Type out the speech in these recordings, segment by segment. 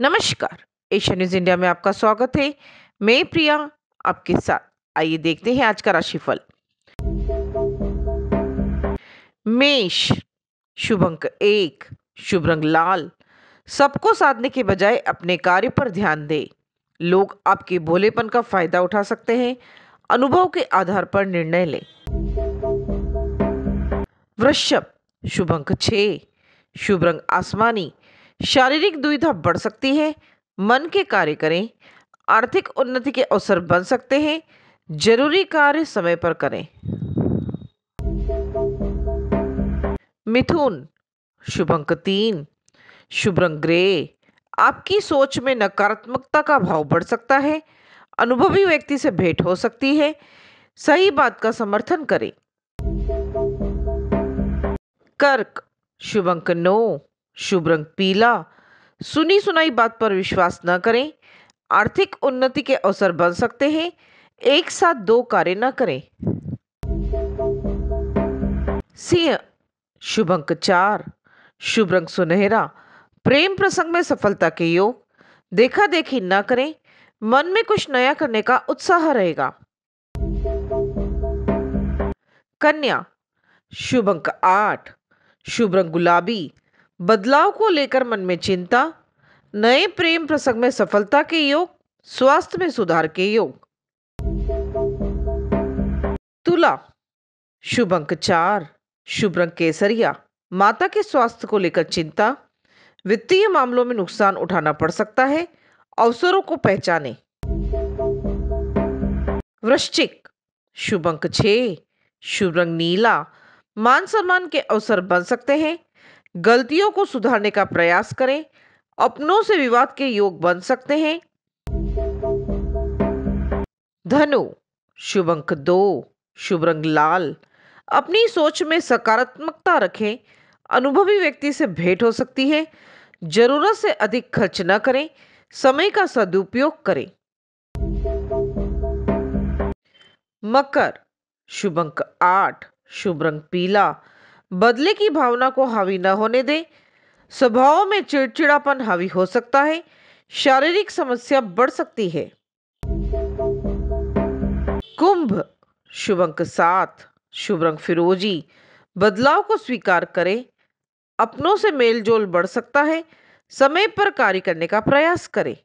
नमस्कार Asia news India में आपका स्वागत है मैं प्रिया आपके साथ आइए देखते हैं आज का राशिफल मेष शुभ अंक एक शुभ रंग लाल सबको साधने के बजाय अपने कार्य पर ध्यान दें लोग आपके भोलेपन का फायदा उठा सकते हैं अनुभव के आधार पर निर्णय लें वृषभ शुभ अंक छ शुभ रंग आसमानी शारीरिक दुविधा बढ़ सकती है मन के कार्य करें आर्थिक उन्नति के अवसर बन सकते हैं जरूरी कार्य समय पर करें मिथुन शुभ अंक तीन शुभ रंग ग्रे आपकी सोच में नकारात्मकता का भाव बढ़ सकता है अनुभवी व्यक्ति से भेंट हो सकती है सही बात का समर्थन करें कर्क शुभ अंक नौ शुभ रंग पीला सुनी सुनाई बात पर विश्वास न करें आर्थिक उन्नति के अवसर बन सकते हैं एक साथ दो कार्य न करें सिंह शुभ अंक चार शुभ रंग सुनहरा प्रेम प्रसंग में सफलता के योग देखा देखी न करें मन में कुछ नया करने का उत्साह रहेगा कन्या शुभ अंक आठ शुभ रंग गुलाबी बदलाव को लेकर मन में चिंता नए प्रेम प्रसंग में सफलता के योग स्वास्थ्य में सुधार के योग तुला शुभ अंक चार शुभ रंग केसरिया माता के स्वास्थ्य को लेकर चिंता वित्तीय मामलों में नुकसान उठाना पड़ सकता है अवसरों को पहचाने वृश्चिक शुभ अंक छः शुभ रंग नीला मान सम्मान के अवसर बन सकते हैं गलतियों को सुधारने का प्रयास करें अपनों से विवाद के योग बन सकते हैं धनु शुभ अंक दो शुभ रंग लाल अपनी सोच में सकारात्मकता रखें अनुभवी व्यक्ति से भेंट हो सकती है जरूरत से अधिक खर्च न करें समय का सदुपयोग करें मकर शुभ अंक आठ शुभ रंग पीला बदले की भावना को हावी न होने दें स्वभाव में चिड़चिड़ापन हावी हो सकता है शारीरिक समस्या बढ़ सकती है कुंभ शुभ अंक सात शुभ रंग फिरोजी बदलाव को स्वीकार करें अपनों से मेलजोल बढ़ सकता है समय पर कार्य करने का प्रयास करें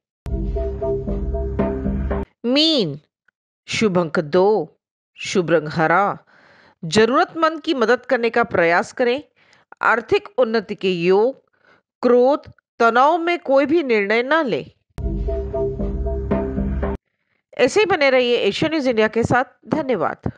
मीन शुभ अंक दो शुभ रंग हरा जरूरतमंद की मदद करने का प्रयास करें आर्थिक उन्नति के योग क्रोध तनाव में कोई भी निर्णय ना लें ऐसे ही बने रहिए एशिया न्यूज इंडिया के साथ धन्यवाद